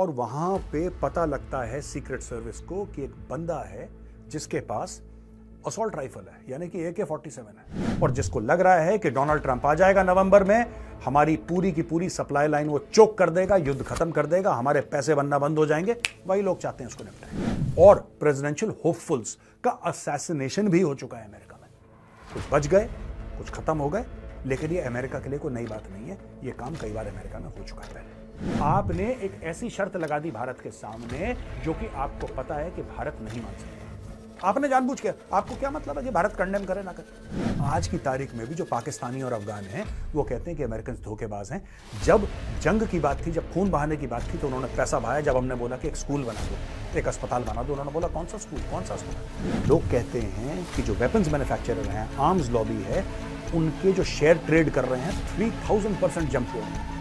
और वहां पे पता लगता है सीक्रेट सर्विस को कि एक बंदा है जिसके पास असोल्ट राइफल है यानी कि ए के फोर्टी सेवन है और जिसको लग रहा है कि डोनाल्ड ट्रंप आ जाएगा नवंबर में हमारी पूरी की पूरी सप्लाई लाइन वो चोक कर देगा युद्ध खत्म कर देगा हमारे पैसे बनना बंद हो जाएंगे वही लोग चाहते हैं उसको निपटाए और प्रेसिडेंशियल होपफुल्स का असैसिनेशन भी हो चुका है अमेरिका में कुछ बच गए कुछ खत्म हो गए लेकिन ये अमेरिका के लिए कोई नई बात नहीं है ये काम कई बार अमेरिका में हो चुका है पहले आपने एक ऐसी शर्त लगा दी भारत के सामने जो कि आपको पता है कि भारत नहीं मान सकता आपने जानबूझ के आपको क्या मतलब है कि भारत कंडेम करे ना करे आज की तारीख में भी जो पाकिस्तानी और अफगान हैं वो कहते हैं कि अमेरिकन धोखेबाज हैं जब जंग की बात थी जब खून बहाने की बात थी तो उन्होंने पैसा बहाया जब हमने बोला कि एक स्कूल बना दो एक अस्पताल बना दो उन्होंने बोला कौन सा स्कूल कौन सा अस्पताल लोग कहते हैं कि जो वेपन्स मैन्युफैक्चरर हैं आर्म्स लॉबी है उनके जो शेयर ट्रेड कर रहे हैं थ्री थाउजेंड परसेंट जम्प हुए हैं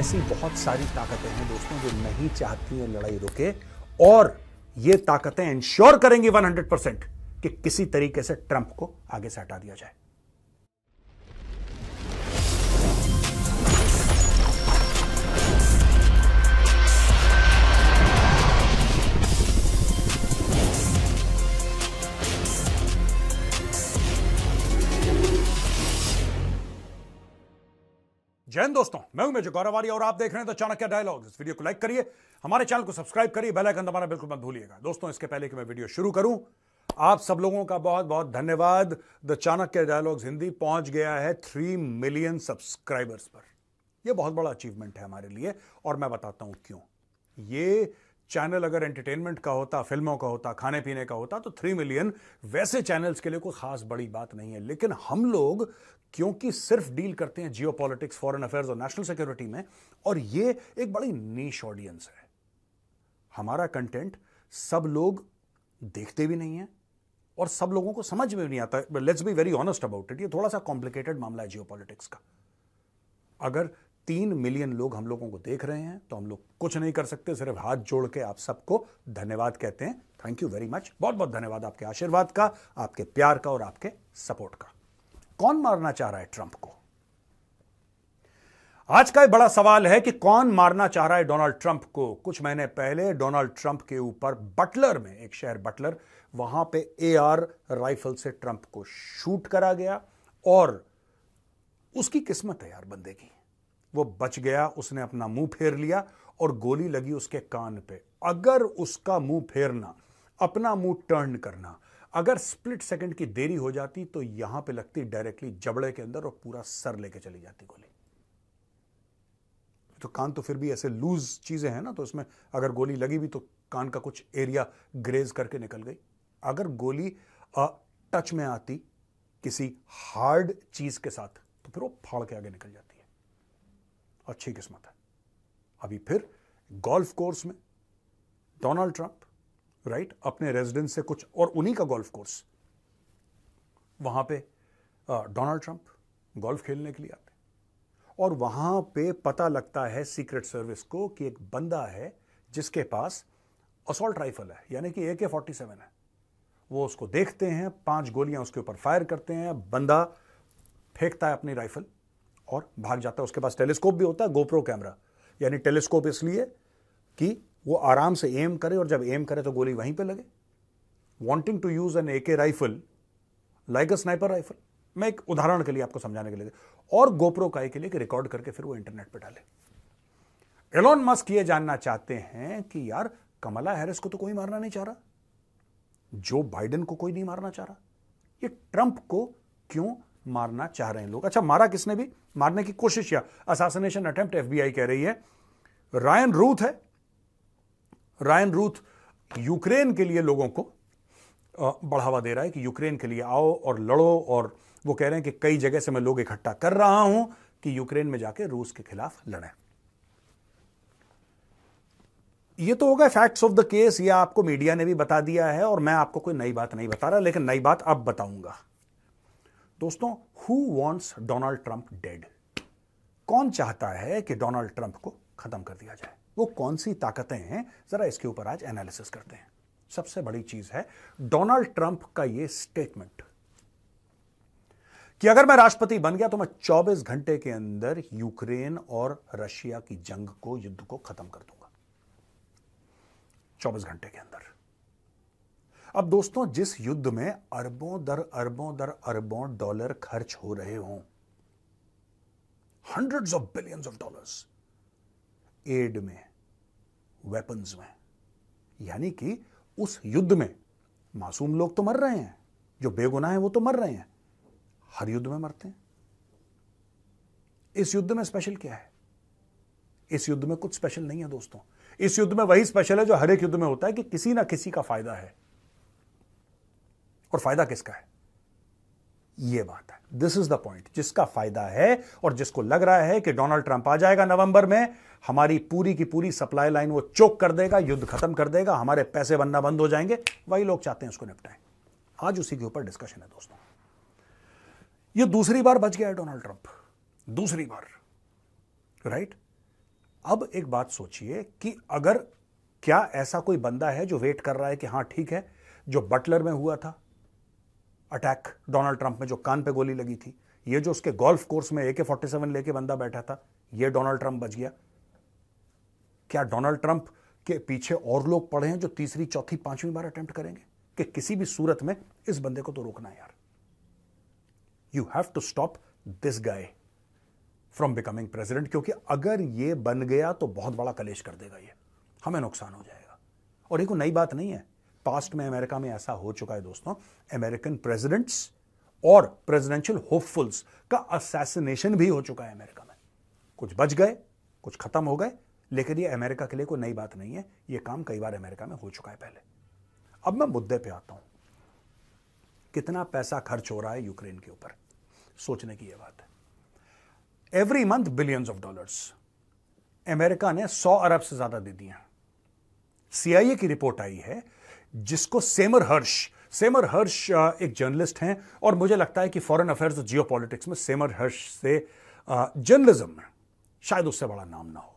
ऐसी बहुत सारी ताकतें हैं दोस्तों जो नहीं चाहती हैं लड़ाई रुके और ये ताकतें इंश्योर करेंगी 100 परसेंट कि किसी तरीके से ट्रंप को आगे से हटा दिया जाए जय हिंद दोस्तों मैं हूं मेजर गौरवारी और आप देख रहे हैं तो चाणक्य डायलॉग इस वीडियो को लाइक करिए हमारे चैनल को सब्सक्राइब करिए बेल आइकन दबाना बिल्कुल मत भूलिएगा दोस्तों इसके पहले कि मैं वीडियो शुरू करूं आप सब लोगों का बहुत बहुत धन्यवाद द चाणक्य डायलॉग्स हिंदी पहुंच गया है थ्री मिलियन सब्सक्राइबर्स पर यह बहुत बड़ा अचीवमेंट है हमारे लिए और मैं बताता हूं क्यों ये चैनल अगर एंटरटेनमेंट का होता फिल्मों का होता खाने पीने का होता तो थ्री मिलियन वैसे चैनल्स के लिए कोई खास बड़ी बात नहीं है लेकिन हम लोग क्योंकि सिर्फ डील करते हैं जियो पॉलिटिक्स फॉरन अफेयर्स और नेशनल सिक्योरिटी में और ये एक बड़ी नीश ऑडियंस है हमारा कंटेंट सब लोग देखते भी नहीं है और सब लोगों को समझ में भी नहीं आता let's be very honest about it ये थोड़ा सा कॉम्प्लिकेटेड मामला है जियो का अगर तीन मिलियन लोग हम लोगों को देख रहे हैं तो हम लोग कुछ नहीं कर सकते सिर्फ हाथ जोड़ के आप सबको धन्यवाद कहते हैं थैंक यू वेरी मच बहुत बहुत धन्यवाद आपके आशीर्वाद का आपके प्यार का और आपके सपोर्ट का कौन मारना चाह रहा है ट्रंप को आज का बड़ा सवाल है कि कौन मारना चाह रहा है डोनाल्ड ट्रंप को कुछ महीने पहले डोनाल्ड ट्रंप के ऊपर बटलर में एक शहर बटलर वहां पे एआर राइफल से ट्रंप को शूट करा गया और उसकी किस्मत है यार बंदे की वो बच गया उसने अपना मुंह फेर लिया और गोली लगी उसके कान पे अगर उसका मुंह फेरना अपना मुंह टर्न करना अगर स्प्लिट सेकंड की देरी हो जाती तो यहां पे लगती डायरेक्टली जबड़े के अंदर और पूरा सर लेके चली जाती गोली तो कान तो फिर भी ऐसे लूज चीजें हैं ना तो उसमें अगर गोली लगी भी तो कान का कुछ एरिया ग्रेज करके निकल गई अगर गोली आ, टच में आती किसी हार्ड चीज के साथ तो फिर वो फाड़ के आगे निकल जाती है अच्छी किस्मत है अभी फिर गोल्फ कोर्स में डोनाल्ड ट्रंप राइट right? अपने रेजिडेंस से कुछ और उन्हीं का गोल्फ कोर्स वहां पे डोनाल्ड ट्रंप गोल्फ खेलने के लिए आते और वहां पे पता लगता है सीक्रेट सर्विस को कि एक बंदा है जिसके पास असोल्ट राइफल है यानी कि ए के फोर्टी सेवन है वो उसको देखते हैं पांच गोलियां उसके ऊपर फायर करते हैं बंदा फेंकता है अपनी राइफल और भाग जाता है उसके पास टेलीस्कोप भी होता है गोप्रो कैमरा यानी टेलीस्कोप इसलिए कि वो आराम से एम करे और जब एम करे तो गोली वहीं पे लगे wanting to use an A K rifle like a sniper rifle मैं एक उदाहरण के लिए आपको समझाने के लिए और गोप्रो काय के लिए कि रिकॉर्ड करके फिर वो इंटरनेट पर डाले एलोन मस्क ये जानना चाहते हैं कि यार कमला हैरिस को तो कोई मारना नहीं चाह रहा जो बाइडन को कोई नहीं मारना चाह रहा ये ट्रंप को क्यों मारना चाह रहे हैं लोग अच्छा मारा किसने भी मारने की कोशिश किया असासिनेशन अटेम्प्ट एफबीआई कह रही है रायन रूथ है रायन रूथ यूक्रेन के लिए लोगों को बढ़ावा दे रहा है कि यूक्रेन के लिए आओ और लड़ो और वो कह रहे हैं कि कई जगह से मैं लोग इकट्ठा कर रहा हूं कि यूक्रेन में जाके रूस के खिलाफ लड़ें ये तो होगा फैक्ट्स ऑफ द केस ये आपको मीडिया ने भी बता दिया है और मैं आपको कोई नई बात नहीं बता रहा लेकिन नई बात अब बताऊंगा दोस्तों who wants Donald Trump dead कौन चाहता है कि डोनाल्ड ट्रंप को खत्म कर दिया जाए वो कौन सी ताकतें हैं ज़रा इसके ऊपर आज एनालिसिस करते हैं सबसे बड़ी चीज़ है डोनाल्ड ट्रंप का ये स्टेटमेंट कि अगर मैं राष्ट्रपति बन गया तो मैं 24 घंटे के अंदर यूक्रेन और रशिया की जंग को युद्ध को खत्म कर दूंगा 24 घंटे के अंदर अब दोस्तों जिस युद्ध में अरबों दर अरबों दर अरबों डॉलर खर्च हो रहे हों hundreds of billions of dollars aid में वेपन्स में यानी कि उस युद्ध में मासूम लोग तो मर रहे हैं जो बेगुनाह हैं वो तो मर रहे हैं हर युद्ध में मरते हैं इस युद्ध में स्पेशल क्या है इस युद्ध में कुछ स्पेशल नहीं है दोस्तों इस युद्ध में वही स्पेशल है जो हर एक युद्ध में होता है कि किसी ना किसी का फायदा है और फायदा किसका है यह बात है दिस इज द पॉइंट जिसका फायदा है और जिसको लग रहा है कि डोनाल्ड ट्रंप आ जाएगा नवंबर में हमारी पूरी की पूरी सप्लाई लाइन वो चोक कर देगा युद्ध खत्म कर देगा हमारे पैसे बनना बंद हो जाएंगे वही लोग चाहते हैं उसको निपटाएं आज उसी के ऊपर डिस्कशन है दोस्तों ये दूसरी बार बच गया है डोनाल्ड ट्रंप दूसरी बार राइट अब एक बात सोचिए कि अगर क्या ऐसा कोई बंदा है जो वेट कर रहा है कि हां ठीक है जो बटलर में हुआ था अटैक डोनाल्ड ट्रंप में जो कान पे गोली लगी थी ये जो उसके गोल्फ कोर्स में ए के फोर्टी सेवन लेके बंदा बैठा था ये डोनाल्ड ट्रंप बच गया क्या डोनाल्ड ट्रंप के पीछे और लोग पड़े हैं जो तीसरी चौथी पांचवीं बार अटेम्प्ट करेंगे कि किसी भी सूरत में इस बंदे को तो रोकना है यार you have to stop this guy from becoming president क्योंकि अगर ये बन गया तो बहुत बड़ा कलेश कर देगा ये हमें नुकसान हो जाएगा और ये कोई नई बात नहीं है पास्ट में अमेरिका में ऐसा हो चुका है दोस्तों अमेरिकन प्रेसिडेंट्स और प्रेसिडेंशियल होपफुल्स का असैसिनेशन भी हो चुका है अमेरिका में कुछ बच गए कुछ खत्म हो गए लेकिन ये अमेरिका के लिए कोई नई बात नहीं है ये काम कई बार अमेरिका में हो चुका है पहले अब मैं मुद्दे पे आता हूं कितना पैसा खर्च हो रहा है यूक्रेन के ऊपर सोचने की यह बात है every month billions of dollars America ने 100 अरब से ज्यादा दे दिए सीआईए की रिपोर्ट आई है जिसको सेमर हर्ष सेमर हर्ष एक जर्नलिस्ट हैं और मुझे लगता है कि फॉरेन अफेयर्स और जियो में सेमर हर्ष से जर्नलिज्म में शायद उससे बड़ा नाम ना हो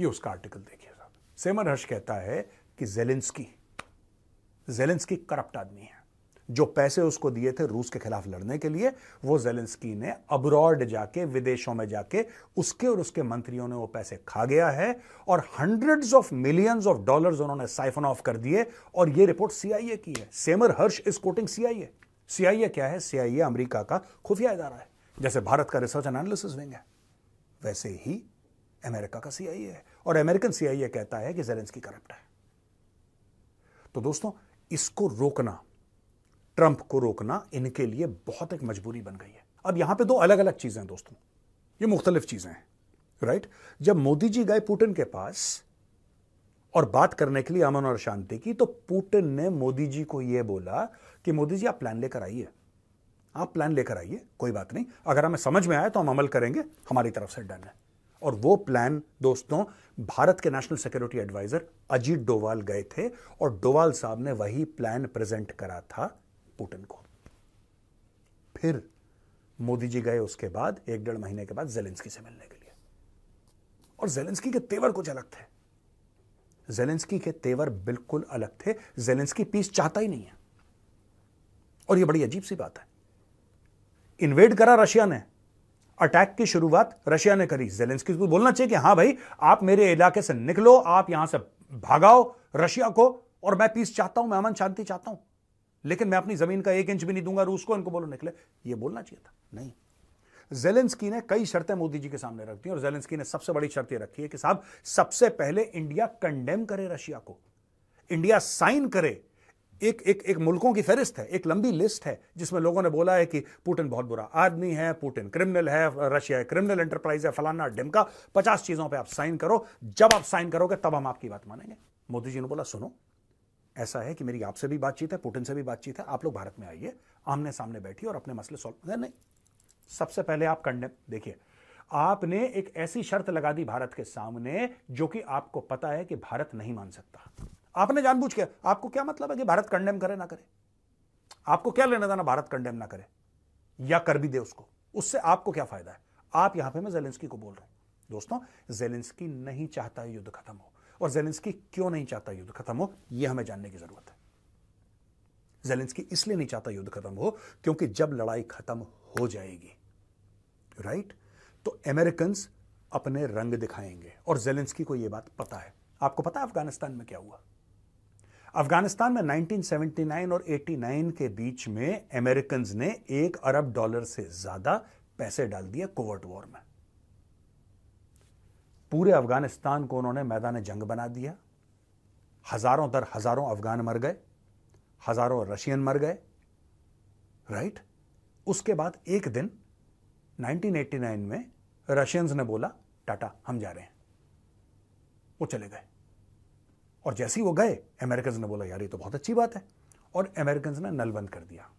ये उसका आर्टिकल देखिए साहब सेमर हर्ष कहता है कि जेलेंस्की जेलेंस्की करप्ट आदमी है जो पैसे उसको दिए थे रूस के खिलाफ लड़ने के लिए वो जेलेंस्की ने अब्रॉड जाके विदेशों में जाके उसके और उसके मंत्रियों ने वो पैसे खा गया है और hundred of millions of dollar उन्होंने साइफन ऑफ कर दिए और ये रिपोर्ट सीआईए की है Seymour Hersh is quoting CIA CIA क्या है सीआईए अमेरिका का खुफिया इदारा है जैसे भारत का रिसर्च एंड एनालिसिस विंग है वैसे ही अमेरिका का सीआईए है और अमेरिकन सीआईए कहता है कि जेलेंस्की करप्ट है तो दोस्तों इसको रोकना ट्रंप को रोकना इनके लिए बहुत एक मजबूरी बन गई है अब यहां पे दो अलग अलग चीजें हैं दोस्तों ये मुख्तलिफ चीजें हैं राइट जब मोदी जी गए पुटिन के पास और बात करने के लिए अमन और शांति की तो पुटिन ने मोदी जी को यह बोला कि मोदी जी आप प्लान लेकर आइए आप प्लान लेकर आइए कोई बात नहीं अगर हमें समझ में आया तो हम अमल करेंगे हमारी तरफ से डन है और वो प्लान दोस्तों भारत के national security adviser Ajit Doval गए थे और डोवाल साहब ने वही प्लान प्रेजेंट करा था पुटिन को फिर मोदी जी गए उसके बाद एक डेढ़ महीने के बाद जेलेंस्की से मिलने के लिए और जेलेंस्की के तेवर कुछ अलग थे जेलेंस्की के तेवर बिल्कुल अलग थे जेलेंस्की पीस चाहता ही नहीं है और यह बड़ी अजीब सी बात है इन्वेड करा रशिया ने अटैक की शुरुआत रशिया ने करी जेलेंस्की को बोलना चाहिए कि हां भाई आप मेरे इलाके से निकलो आप यहां से भागाओ रशिया को और मैं पीस चाहता हूं मैं अमन शांति चाहता हूं लेकिन मैं अपनी जमीन का एक इंच भी नहीं दूंगा रूस को इनको बोलो निकले ये बोलना चाहिए था नहीं जेलेंस्की ने कई शर्तें मोदी जी के सामने रख दी और जेलेंस्की ने सबसे बड़ी शर्त यह रखी है कि साहब सबसे पहले इंडिया कंडेम करे रशिया को इंडिया साइन करे एक एक एक मुल्कों की फहरिस्त है एक लंबी लिस्ट है जिसमें लोगों ने बोला है कि पुटिन बहुत बुरा आदमी है पुटिन क्रिमिनल है रशिया क्रिमिनल एंटरप्राइज है फलाना डिमका पचास चीजों पर आप साइन करो जब आप साइन करोगे तब हम आपकी बात मानेंगे मोदी जी ने बोला सुनो ऐसा है कि मेरी आपसे भी बातचीत है पुटिन से भी बातचीत है आप लोग भारत में आइए आमने सामने बैठिए और अपने मसले सॉल्व नहीं सबसे पहले आप कंडेम देखिए आपने एक ऐसी शर्त लगा दी भारत के सामने जो कि आपको पता है कि भारत नहीं मान सकता आपने जानबूझ के आपको क्या मतलब है कि भारत कंडेम करे ना करे आपको क्या लेना देना भारत कंडेम ना करे या कर भी दे उसको उससे आपको क्या फायदा है आप यहां पे मैं जेलेंस्की को बोल रहा हूं दोस्तों जेलेंस्की नहीं चाहता युद्ध खत्म हो और जेलेंस्की क्यों नहीं चाहता युद्ध खत्म हो यह हमें जानने की जरूरत है जेलेंस्की इसलिए नहीं चाहता युद्ध खत्म हो क्योंकि जब लड़ाई खत्म हो जाएगी राइट तो अमेरिकन अपने रंग दिखाएंगे और जेलेंस्की को यह बात पता है आपको पता है अफगानिस्तान में क्या हुआ अफगानिस्तान में 1979 और 89 के बीच में अमेरिकन ने एक अरब डॉलर से ज्यादा पैसे डाल दिए कोवर्ट वॉर में पूरे अफगानिस्तान को उन्होंने मैदान जंग बना दिया हजारों दर हजारों अफगान मर गए हजारों रशियन मर गए राइट उसके बाद एक दिन 1989 में रशियंस ने बोला टाटा हम जा रहे हैं वो चले गए और जैसे ही वो गए अमेरिकन ने बोला यार ये तो बहुत अच्छी बात है और अमेरिकन ने नलबंद कर दिया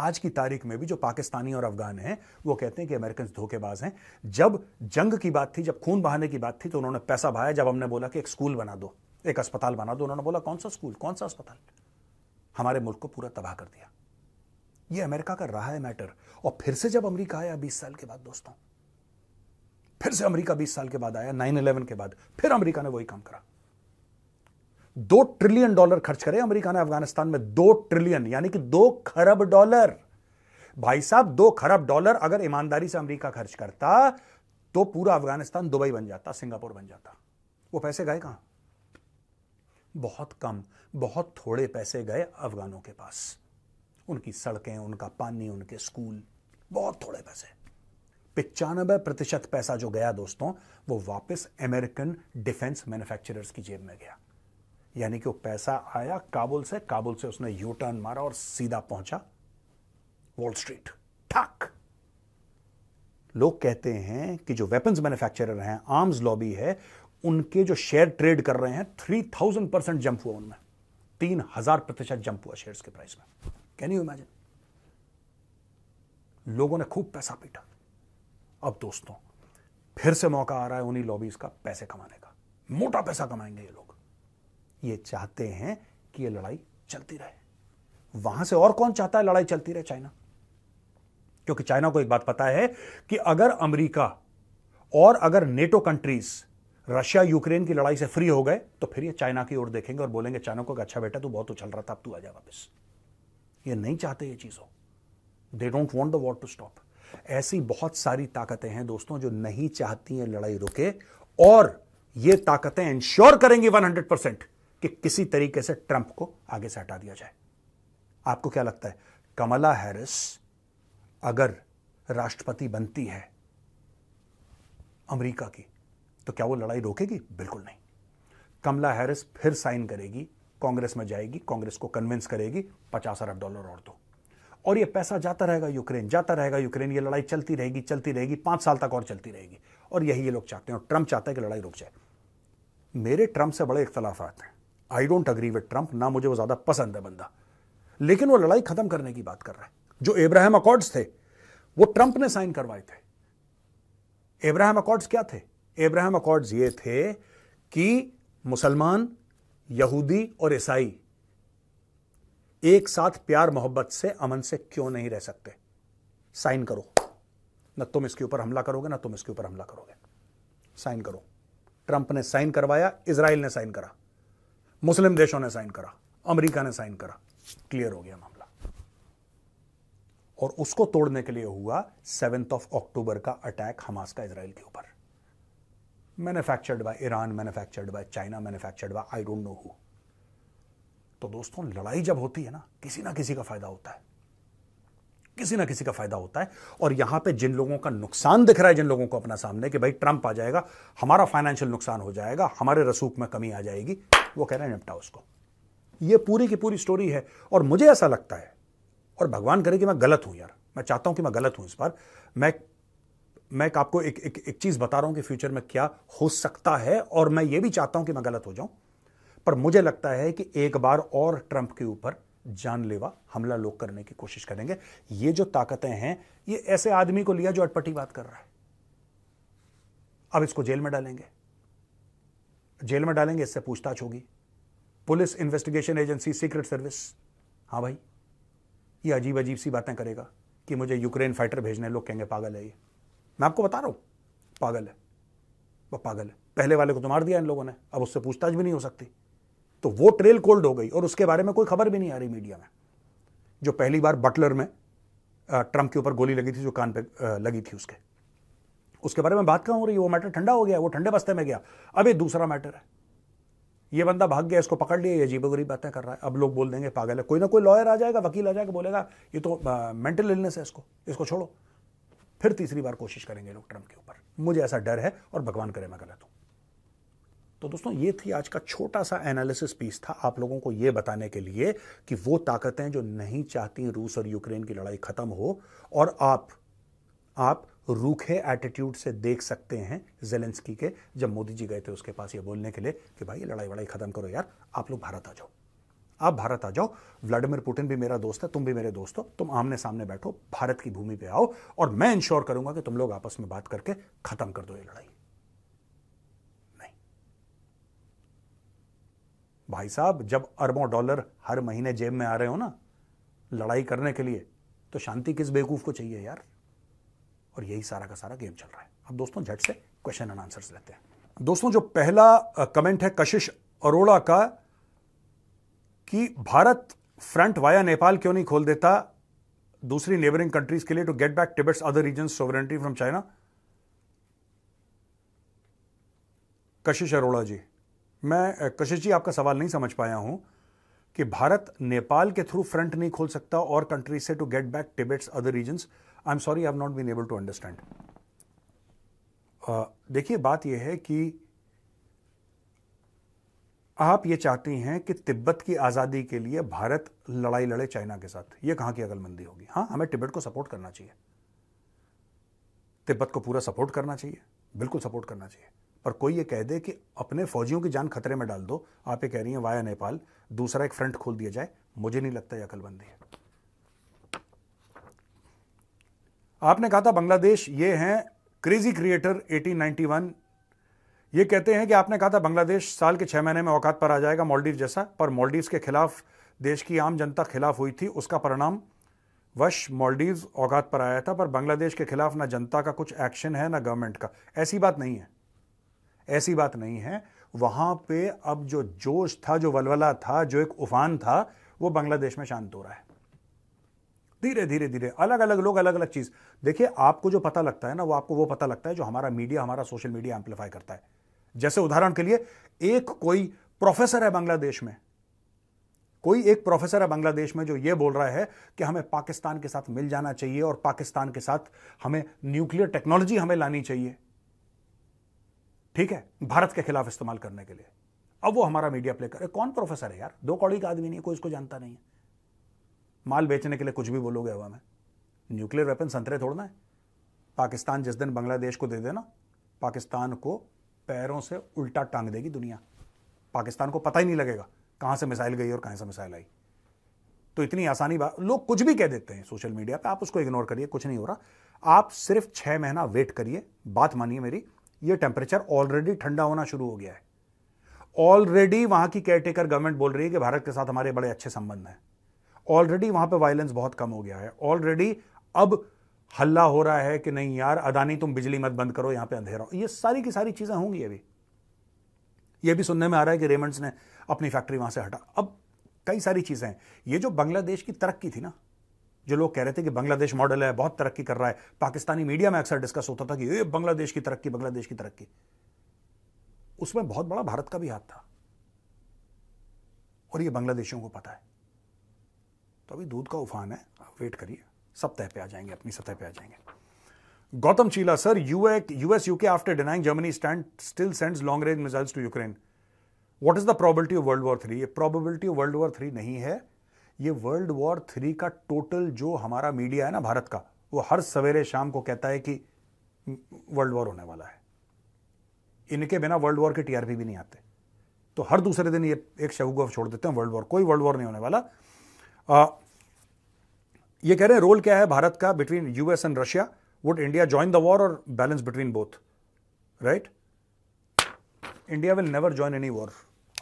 आज की तारीख में भी जो पाकिस्तानी और अफगान हैं वो कहते हैं कि अमेरिकन धोखेबाज हैं जब जंग की बात थी जब खून बहाने की बात थी तो उन्होंने पैसा भाया जब हमने बोला कि एक स्कूल बना दो एक अस्पताल बना दो उन्होंने बोला कौन सा स्कूल कौन सा अस्पताल हमारे मुल्क को पूरा तबाह कर दिया ये अमेरिका का रहा है मैटर और फिर से जब अमरीका आया बीस साल के बाद दोस्तों फिर से अमरीका बीस साल के बाद आया नाइन इलेवन के बाद फिर अमरीका ने वही काम करा दो ट्रिलियन डॉलर खर्च करे अमेरिका ने अफगानिस्तान में दो ट्रिलियन यानी कि दो खरब डॉलर भाई साहब दो खरब डॉलर अगर ईमानदारी से अमेरिका खर्च करता तो पूरा अफगानिस्तान दुबई बन जाता सिंगापुर बन जाता वो पैसे गए कहां बहुत कम बहुत थोड़े पैसे गए अफगानों के पास उनकी सड़कें उनका पानी उनके स्कूल बहुत थोड़े पैसे पिचानबे प्रतिशत पैसा जो गया दोस्तों वो वापस अमेरिकन डिफेंस मैन्युफैक्चरर्स की जेब में गया यानी कि वो पैसा आया काबुल से काबुल से उसने यू टर्न मारा और सीधा पहुंचा वॉल स्ट्रीट ठाक लोग कहते हैं कि जो वेपन्स मैन्युफैक्चरर हैं आर्म्स लॉबी है उनके जो शेयर ट्रेड कर रहे हैं थ्री थाउजेंड परसेंट जंप हुआ उनमें तीन हजार प्रतिशत जंप हुआ शेयर्स के प्राइस में कैन यू इमेजिन लोगों ने खूब पैसा पीटा अब दोस्तों फिर से मौका आ रहा है उन्हीं लॉबीज का पैसे कमाने का मोटा पैसा कमाएंगे ये लोग ये चाहते हैं कि ये लड़ाई चलती रहे वहां से और कौन चाहता है लड़ाई चलती रहे चाइना क्योंकि चाइना को एक बात पता है कि अगर अमेरिका और अगर नेटो कंट्रीज रशिया यूक्रेन की लड़ाई से फ्री हो गए तो फिर ये चाइना की ओर देखेंगे और बोलेंगे चाइना को अच्छा बेटा तू बहुत उछल तो रहा था अब तू आ जा वापस ये नहीं चाहते ये चीज़ हो they don't want the war to stop ऐसी बहुत सारी ताकतें हैं दोस्तों जो नहीं चाहती हैं लड़ाई रुके और ये ताकतें इंश्योर करेंगी 100 परसेंट कि किसी तरीके से ट्रंप को आगे से हटा दिया जाए आपको क्या लगता है कमला हैरिस अगर राष्ट्रपति बनती है अमेरिका की तो क्या वो लड़ाई रोकेगी बिल्कुल नहीं कमला हैरिस फिर साइन करेगी कांग्रेस में जाएगी कांग्रेस को कन्विंस करेगी पचास अरब डॉलर और दो और ये पैसा जाता रहेगा यूक्रेन जाता रहेगा यूक्रेन ये लड़ाई चलती रहेगी चलती रहेगी पांच साल तक और चलती रहेगी और यही ये लोग चाहते हैं और ट्रंप चाहता है कि लड़ाई रुक जाए मेरे ट्रंप से बड़े इख्तलाफात हैं I don't agree with Trump ना मुझे वो ज्यादा पसंद है बंदा लेकिन वो लड़ाई खत्म करने की बात कर रहा है जो एब्राहम अकॉर्ड्स थे वो ट्रंप ने साइन करवाए थे एब्राहम अकॉर्ड्स क्या थे एब्राहम अकॉर्ड्स ये थे कि मुसलमान यहूदी और ईसाई एक साथ प्यार मोहब्बत से अमन से क्यों नहीं रह सकते साइन करो ना तुम इसके ऊपर हमला करोगे ना तुम इसके ऊपर हमला करोगे साइन करो ट्रंप ने साइन करवाया इसराइल ने साइन करा मुस्लिम देशों ने साइन करा अमेरिका ने साइन करा क्लियर हो गया मामला और उसको तोड़ने के लिए हुआ सेवेंथ ऑफ अक्टूबर का अटैक हमास का इसराइल के ऊपर manufactured by Iran manufactured by China manufactured by I don't know who तो दोस्तों लड़ाई जब होती है ना किसी ना किसी का फायदा होता है किसी ना किसी का फायदा होता है और यहां पे जिन लोगों का नुकसान दिख रहा है जिन लोगों को अपना सामने कि भाई ट्रंप आ जाएगा हमारा फाइनेंशियल नुकसान हो जाएगा हमारे रसूख में कमी आ जाएगी वो कह रहे हैं निपटा उसको ये पूरी की पूरी स्टोरी है और मुझे ऐसा लगता है और भगवान करे कि मैं गलत हूं यार मैं चाहता हूं कि मैं गलत हूं इस बार मैं मैं एक आपको एक एक, एक चीज बता रहा हूं कि फ्यूचर में क्या हो सकता है और मैं ये भी चाहता हूं कि मैं गलत हो जाऊं पर मुझे लगता है कि एक बार और ट्रंप के ऊपर जानलेवा हमला लोग करने की कोशिश करेंगे ये जो ताकतें हैं ये ऐसे आदमी को लिया जो अटपटी बात कर रहा है अब इसको जेल में डालेंगे जेल में डालेंगे इससे पूछताछ होगी police investigation agency secret service हाँ भाई ये अजीब अजीब सी बातें करेगा कि मुझे यूक्रेन फाइटर भेजने लोग कहेंगे पागल है ये मैं आपको बता रहा हूं पागल है वह पागल है पहले वाले को तो मार दिया इन लोगों ने अब उससे पूछताछ भी नहीं हो सकती तो वो ट्रेल कोल्ड हो गई और उसके बारे में कोई खबर भी नहीं आ रही मीडिया में जो पहली बार बटलर में ट्रंप के ऊपर गोली लगी थी जो कान पे लगी थी उसके उसके बारे में बात कहां हो रही है वो मैटर ठंडा हो गया वो ठंडे बस्ते में गया अब ये दूसरा मैटर है ये बंदा भाग गया इसको पकड़ लिया ये अजीब गरीब बातें कर रहा है अब लोग बोल देंगे पागल है कोई ना कोई लॉयर आ जाएगा वकील आ जाएगा बोलेगा ये तो मेंटल इलनेस है इसको इसको छोड़ो फिर तीसरी बार कोशिश करेंगे लोग ट्रंप के ऊपर मुझे ऐसा डर है और भगवान करे मैं गलत हूँ तो दोस्तों ये थी आज का छोटा सा एनालिसिस पीस था आप लोगों को ये बताने के लिए कि वो ताकतें जो नहीं चाहती रूस और यूक्रेन की लड़ाई खत्म हो और आप आप रूखे एटीट्यूड से देख सकते हैं जेलेंस्की के जब मोदी जी गए थे उसके पास ये बोलने के लिए कि भाई ये लड़ाई वड़ाई खत्म करो यार आप लोग भारत आ जाओ आप भारत आ जाओ व्लादिमीर पुटिन भी मेरा दोस्त है तुम भी मेरे दोस्त हो तुम आमने सामने बैठो भारत की भूमि पे आओ और मैं इंश्योर करूंगा कि तुम लोग आपस में बात करके खत्म कर दो ये लड़ाई भाई साहब जब अरबों डॉलर हर महीने जेब में आ रहे हो ना लड़ाई करने के लिए तो शांति किस बेवकूफ़ को चाहिए यार और यही सारा का सारा गेम चल रहा है अब दोस्तों झट से क्वेश्चन एंड आंसर्स लेते हैं दोस्तों जो पहला कमेंट है कशिश अरोड़ा का कि भारत फ्रंट वाया नेपाल क्यों नहीं खोल देता दूसरी नेबरिंग कंट्रीज के लिए to get back Tibet's other region sovereignty from China Kashish Arora जी मैं कशिश जी आपका सवाल नहीं समझ पाया हूं कि भारत नेपाल के थ्रू फ्रंट नहीं खोल सकता और कंट्री से to get back Tibet's other region I am sorry I not been able to understand देखिए बात यह है कि आप ये चाहती हैं कि तिब्बत की आज़ादी के लिए भारत लड़ाई लड़े चाइना के साथ ये कहां की अगलमंदी होगी हाँ हमें तिब्बत को सपोर्ट करना चाहिए तिब्बत को पूरा सपोर्ट करना चाहिए बिल्कुल सपोर्ट करना चाहिए पर कोई ये कह दे कि अपने फौजियों की जान खतरे में डाल दो आप ये कह रही हैं वाया नेपाल दूसरा एक फ्रंट खोल दिया जाए मुझे नहीं लगता यह अकलबंदी है आपने कहा था बांग्लादेश ये हैं क्रेजी क्रिएटर 1891 ये कहते हैं कि आपने कहा था बांग्लादेश साल के छह महीने में औकात पर आ जाएगा मॉलडीव जैसा पर मॉलडीव के खिलाफ देश की आम जनता खिलाफ हुई थी उसका परिणाम वश मॉलडीव औकात पर आया था पर बांग्लादेश के खिलाफ ना जनता का कुछ एक्शन है ना गवर्नमेंट का ऐसी बात नहीं है ऐसी बात नहीं है वहां पे अब जो जोश था जो वलवला था जो एक उफान था वो बांग्लादेश में शांत हो रहा है धीरे धीरे धीरे अलग अलग लोग अलग अलग चीज देखिए आपको जो पता लगता है ना वो आपको वो पता लगता है जो हमारा मीडिया हमारा सोशल मीडिया एम्पलीफाई करता है जैसे उदाहरण के लिए एक कोई प्रोफेसर है बांग्लादेश में कोई एक प्रोफेसर है बांग्लादेश में जो ये बोल रहा है कि हमें पाकिस्तान के साथ मिल जाना चाहिए और पाकिस्तान के साथ हमें न्यूक्लियर टेक्नोलॉजी हमें लानी चाहिए ठीक है भारत के खिलाफ इस्तेमाल करने के लिए अब वो हमारा मीडिया प्ले करे कौन प्रोफेसर है यार दो कौड़ी का आदमी नहीं है कोई इसको जानता नहीं है माल बेचने के लिए कुछ भी बोलोगे हवा में न्यूक्लियर वेपन संतरे थोड़ना है पाकिस्तान जिस दिन बांग्लादेश को दे देना पाकिस्तान को पैरों से उल्टा टांग देगी दुनिया पाकिस्तान को पता ही नहीं लगेगा कहां से मिसाइल गई और कहां से मिसाइल आई तो इतनी आसानी बात लोग कुछ भी कह देते हैं सोशल मीडिया पे आप उसको इग्नोर करिए कुछ नहीं हो रहा आप सिर्फ छह महीना वेट करिए बात मानिए मेरी ये टेम्परेचर ऑलरेडी ठंडा होना शुरू हो गया है ऑलरेडी वहां की केयरटेकर गवर्नमेंट बोल रही है कि भारत के साथ हमारे बड़े अच्छे संबंध हैं ऑलरेडी वहां पे वायलेंस बहुत कम हो गया है ऑलरेडी अब हल्ला हो रहा है कि नहीं यार अदानी तुम बिजली मत बंद करो यहां पे अंधेरा ये सारी की सारी चीजें होंगी अभी ये भी सुनने में आ रहा है कि रेमंड्स ने अपनी फैक्ट्री वहां से हटा अब कई सारी चीजें हैं ये जो बांग्लादेश की तरक्की थी ना जो लोग कह रहे थे कि बांग्लादेश मॉडल है बहुत तरक्की कर रहा है पाकिस्तानी मीडिया में अक्सर डिस्कस होता था कि ये बांग्लादेश की तरक्की बांग्लादेश की तरक्की उसमें बहुत बड़ा भारत का भी हाथ था और ये बांग्लादेशियों को पता है तो अभी दूध का उफान है आप वेट करिए सब तह पे आ जाएंगे अपनी सतह पे आ जाएंगे गौतम चीला सर यूएक US UK after denying Germany stand still sends long range missiles to Ukraine what is the probability of world war three ये probability of world war three नहीं है ये वर्ल्ड वॉर थ्री का टोटल जो हमारा media है ना भारत का वो हर सवेरे शाम को कहता है कि वर्ल्ड वॉर होने वाला है इनके बिना वर्ल्ड वॉर के टीआरपी भी नहीं आते तो हर दूसरे दिन ये एक शवगुफ छोड़ देते हैं वर्ल्ड वॉर कोई वर्ल्ड वॉर नहीं होने वाला आ, ये कह रहे हैं रोल क्या है भारत का between US and Russia would India join the war और balance between both right India will never join any war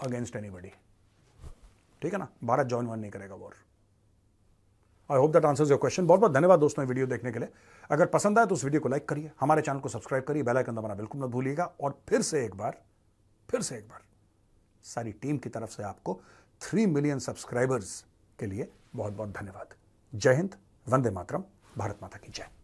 against buddy ठीक है ना भारत ज्वाइन वन नहीं करेगा war I hope that answers your question बहुत बहुत धन्यवाद दोस्तों वीडियो देखने के लिए अगर पसंद आए तो उस वीडियो को लाइक करिए हमारे चैनल को सब्सक्राइब करिए बेल आइकन दबाना बिल्कुल मत भूलिएगा और फिर से एक बार फिर से एक बार सारी टीम की तरफ से आपको थ्री मिलियन सब्सक्राइबर्स के लिए बहुत बहुत धन्यवाद जय हिंद वंदे मातरम भारत माता की जय